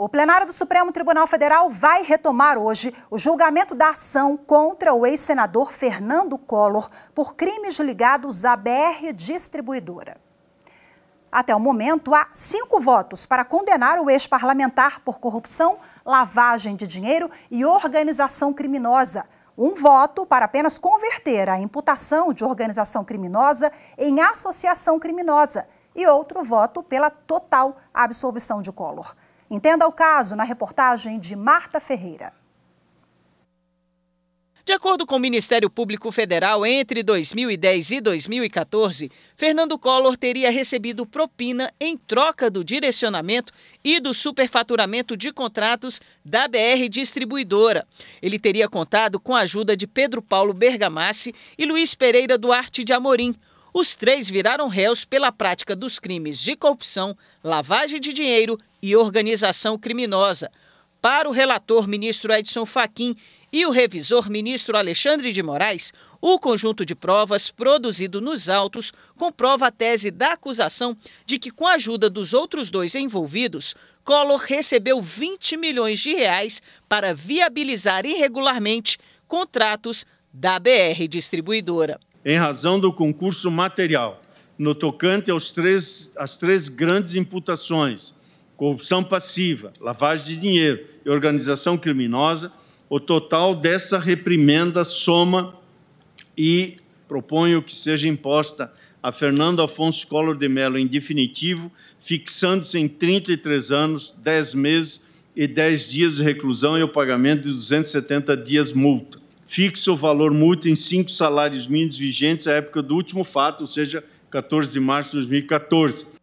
O plenário do Supremo Tribunal Federal vai retomar hoje o julgamento da ação contra o ex-senador Fernando Collor por crimes ligados à BR Distribuidora. Até o momento, há cinco votos para condenar o ex-parlamentar por corrupção, lavagem de dinheiro e organização criminosa. Um voto para apenas converter a imputação de organização criminosa em associação criminosa. E outro voto pela total absolvição de Collor. Entenda o caso na reportagem de Marta Ferreira. De acordo com o Ministério Público Federal, entre 2010 e 2014, Fernando Collor teria recebido propina em troca do direcionamento e do superfaturamento de contratos da BR Distribuidora. Ele teria contado com a ajuda de Pedro Paulo Bergamassi e Luiz Pereira Duarte de Amorim, os três viraram réus pela prática dos crimes de corrupção, lavagem de dinheiro e organização criminosa. Para o relator ministro Edson Fachin e o revisor ministro Alexandre de Moraes, o conjunto de provas produzido nos autos comprova a tese da acusação de que, com a ajuda dos outros dois envolvidos, Collor recebeu 20 milhões de reais para viabilizar irregularmente contratos da BR Distribuidora em razão do concurso material, no tocante aos três, às três grandes imputações: corrupção passiva, lavagem de dinheiro e organização criminosa, o total dessa reprimenda soma e proponho que seja imposta a Fernando Afonso Collor de Mello em definitivo, fixando-se em 33 anos, 10 meses e 10 dias de reclusão e o pagamento de 270 dias multa fixa o valor mútuo em cinco salários mínimos vigentes à época do último fato, ou seja, 14 de março de 2014